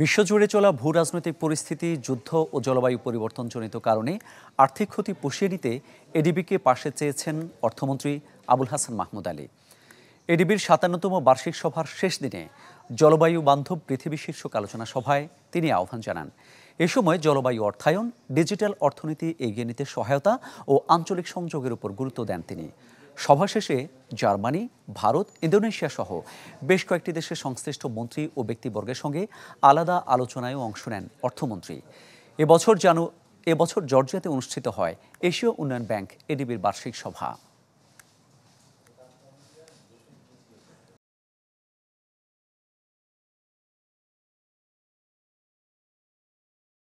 বিশ্বজুড়ে চলা ভূ রাজনৈতিক পরিস্থিতি যুদ্ধ ও জলবায়ু পরিবর্তনজনিত কারণে আর্থিক ক্ষতি পুষিয়ে নিতে এডিবিকে পাশে চেয়েছেন অর্থমন্ত্রী আবুল হাসান মাহমুদ আলী এডিবির সাতান্নতম বার্ষিক সভার শেষ দিনে জলবায়ু বান্ধব পৃথিবী শীর্ষক আলোচনা সভায় তিনি আহ্বান জানান এ সময় জলবায়ু অর্থায়ন ডিজিটাল অর্থনীতি এগিয়ে নিতে সহায়তা ও আঞ্চলিক সংযোগের উপর গুরুত্ব দেন তিনি সভা শেষে জার্মানি ভারত ইন্দোনেশিয়া সহ বেশ কয়েকটি দেশের সংশ্লিষ্ট মন্ত্রী ও ব্যক্তিবর্গের সঙ্গে আলাদা আলোচনায়ও অংশ নেন অর্থমন্ত্রী এবছর জানু এবছর জর্জিয়াতে অনুষ্ঠিত হয় এশীয় উন্নয়ন ব্যাংক এডিবির বার্ষিক সভা